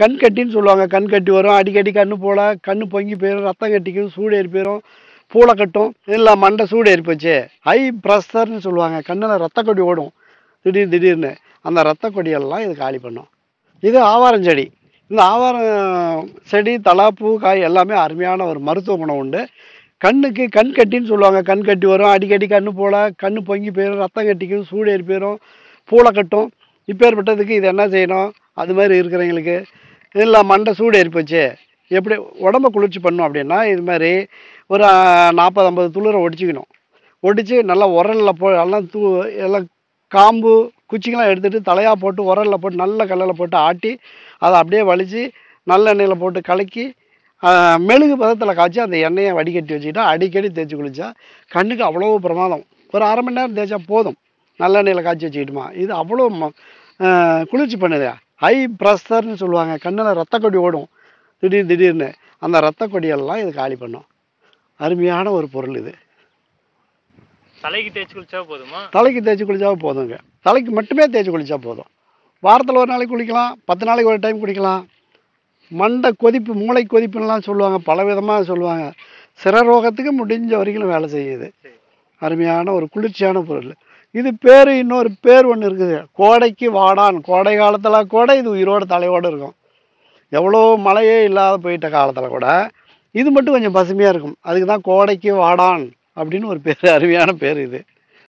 கண் கட்டின்னு சொல்லுவாங்க கண் கட்டி வரும் அடிக்கடி கண்ணு போல கண்ணு பொங்கி போயிடும் ரத்தம் கட்டிக்கும் சூடேறி போயிடும் பூளை கட்டும் இல்லை மண்டை சூடேறி போச்சு ஹை ப்ரெஷர்னு சொல்லுவாங்க கண்ணில் ரத்த கொடி ஓடும் திடீர்னு திடீர்னு அந்த ரத்த கொடியெல்லாம் இது காலி பண்ணும் இது ஆவாரம் செடி இந்த ஆவாரம் செடி தலா பூ காய் எல்லாமே அருமையான ஒரு மருத்துவ குணம் உண்டு கண்ணுக்கு கண் கட்டின்னு சொல்லுவாங்க கண் கட்டி வரும் அடிக்கடி கண் போல கண் பொங்கி போயிடும் ரத்தம் கட்டிக்கும் சூடேறி போயிடும் பூளை கட்டும் இப்பேற்பட்டதுக்கு இது என்ன செய்யணும் அது மாதிரி இருக்கிறவங்களுக்கு இல்லை மண்டை சூடு ஏறிப்போச்சு எப்படி உடம்ப குளிர்ச்சி பண்ணோம் அப்படின்னா இது மாதிரி ஒரு நாற்பது ஐம்பது துளிரை ஒடிச்சிக்கணும் ஒடித்து நல்லா உரலில் போ எல்லாம் தூ எல்லாம் காம்பு குச்சிங்கெல்லாம் எடுத்துகிட்டு தலையாக போட்டு உரலில் போட்டு நல்ல கல்லில் போட்டு ஆட்டி அதை அப்படியே வலித்து நல்ல எண்ணெயில் போட்டு கலக்கி மெழுகு பதத்தில் காய்ச்சி அந்த எண்ணெயை வடிகட்டி வச்சுக்கிட்டா அடிக்கடி தேய்ச்சி குளிச்சா கண்ணுக்கு அவ்வளோ பிரமாதம் ஒரு அரை மணி நேரம் தேய்ச்சா போதும் எண்ணெயில் காய்ச்சி வச்சுக்கிட்டுமா இது அவ்வளோ குளிர்ச்சி பண்ணுதா ஹை ப்ரெஷர்னு சொல்லுவாங்க கண்ணில் ரத்த கொடி ஓடும் திடீர் திடீர்னு அந்த ரத்த கொடியெல்லாம் இது காலி பண்ணும் அருமையான ஒரு பொருள் இது தலைக்கு தேய்ச்சி குளிச்சா போதுமா தலைக்கு தேய்ச்சி குளிச்சா போதுங்க தலைக்கு மட்டுமே தேய்ச்சி குளிச்சா போதும் வாரத்தில் ஒரு நாளைக்கு குளிக்கலாம் பத்து நாளைக்கு ஒரு டைம் குளிக்கலாம் மண்டை கொதிப்பு மூளை கொதிப்புன்னெலாம் சொல்லுவாங்க பல விதமாக சொல்லுவாங்க சிற ரோகத்துக்கு முடிஞ்ச வரைக்கும் வேலை செய்யுது அருமையான ஒரு குளிர்ச்சியான பொருள் இது பேர் இன்னொரு பேர் ஒன்று இருக்குது கோடைக்கு வாடான் கோடை காலத்தில் கூட இது உயிரோட தலையோடு இருக்கும் எவ்வளோ மழையே இல்லாத போயிட்ட காலத்தில் கூட இது மட்டும் கொஞ்சம் பசுமையாக இருக்கும் அதுக்கு தான் கோடைக்கு வாடான் அப்படின்னு ஒரு பேர் அருமையான பேர் இது